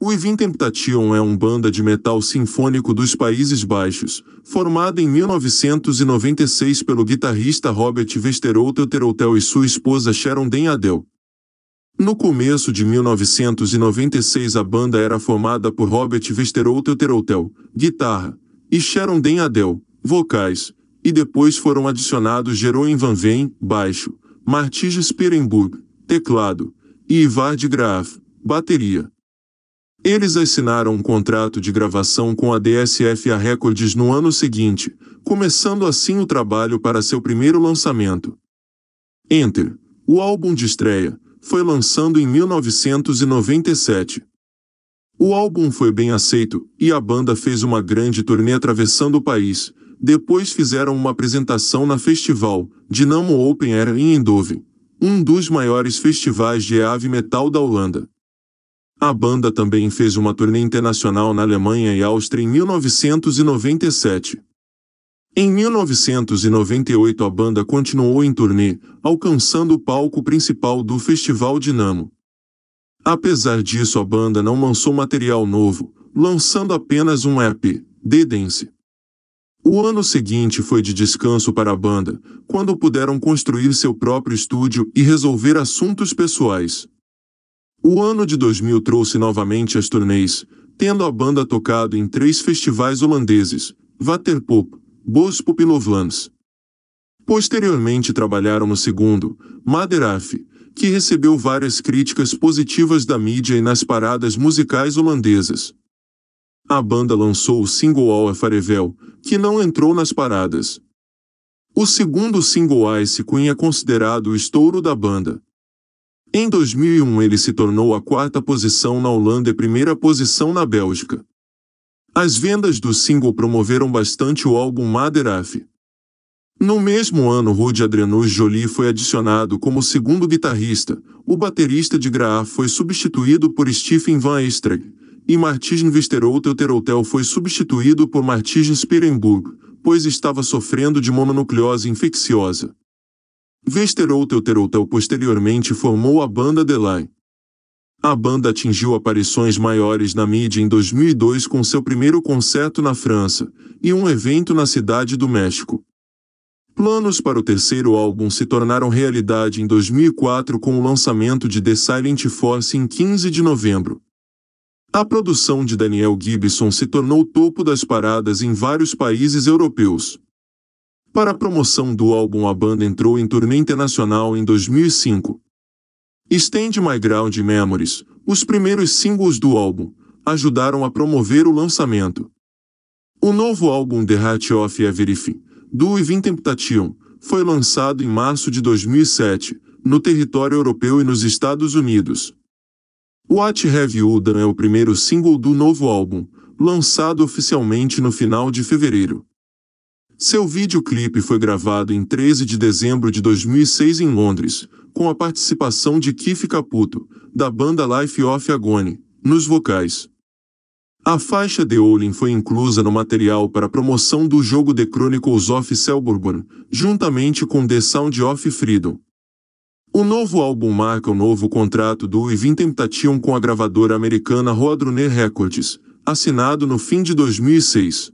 O Ivintentation é um banda de metal sinfônico dos Países Baixos, formada em 1996 pelo guitarrista Robert Westerholt e sua esposa Sharon Den Adel. No começo de 1996 a banda era formada por Robert Westerholt guitarra, e Sharon Den Adel, vocais, e depois foram adicionados Jeroen Van Veen, baixo, Martige Spierenburg, teclado, e Ivar de Graaf, bateria. Eles assinaram um contrato de gravação com a DSF a Records no ano seguinte, começando assim o trabalho para seu primeiro lançamento. Enter, o álbum de estreia, foi lançado em 1997. O álbum foi bem aceito e a banda fez uma grande turnê atravessando o país. Depois fizeram uma apresentação na festival Dinamo Open Air em Eindhoven, um dos maiores festivais de heavy metal da Holanda. A banda também fez uma turnê internacional na Alemanha e Áustria em 1997. Em 1998 a banda continuou em turnê, alcançando o palco principal do Festival Dinamo. Apesar disso a banda não lançou material novo, lançando apenas um EP, Dance. O ano seguinte foi de descanso para a banda, quando puderam construir seu próprio estúdio e resolver assuntos pessoais. O ano de 2000 trouxe novamente as turnês, tendo a banda tocado em três festivais holandeses, Waterpop, Bospop e Lovlands. Posteriormente trabalharam no segundo, Maderaf, que recebeu várias críticas positivas da mídia e nas paradas musicais holandesas. A banda lançou o single All Farevel, que não entrou nas paradas. O segundo single Ice Queen é considerado o estouro da banda, em 2001 ele se tornou a quarta posição na Holanda e primeira posição na Bélgica. As vendas do single promoveram bastante o álbum Mother No mesmo ano, Rudy Adrenus Jolie foi adicionado como segundo guitarrista. O baterista de Graaf foi substituído por Stephen Van Estreg, e Martin Visterotel Terotel foi substituído por Martin Spierenburg, pois estava sofrendo de mononucleose infecciosa. Vesterouteu Terouteu posteriormente formou a banda Delay. A banda atingiu aparições maiores na mídia em 2002 com seu primeiro concerto na França e um evento na Cidade do México. Planos para o terceiro álbum se tornaram realidade em 2004 com o lançamento de The Silent Force em 15 de novembro. A produção de Daniel Gibson se tornou topo das paradas em vários países europeus. Para a promoção do álbum, a banda entrou em turnê internacional em 2005. Stand My Ground Memories, os primeiros singles do álbum, ajudaram a promover o lançamento. O novo álbum The Hat of Everything, do Evin Temptation, foi lançado em março de 2007, no território europeu e nos Estados Unidos. What Have You Done é o primeiro single do novo álbum, lançado oficialmente no final de fevereiro. Seu videoclipe foi gravado em 13 de dezembro de 2006 em Londres, com a participação de Keith Caputo, da banda Life of Agony, nos vocais. A faixa The Olin foi inclusa no material para promoção do jogo The Chronicles of Cellburn, juntamente com The Sound of Freedom. O novo álbum marca o novo contrato do Ivin Temptation com a gravadora americana Rodrone Records, assinado no fim de 2006.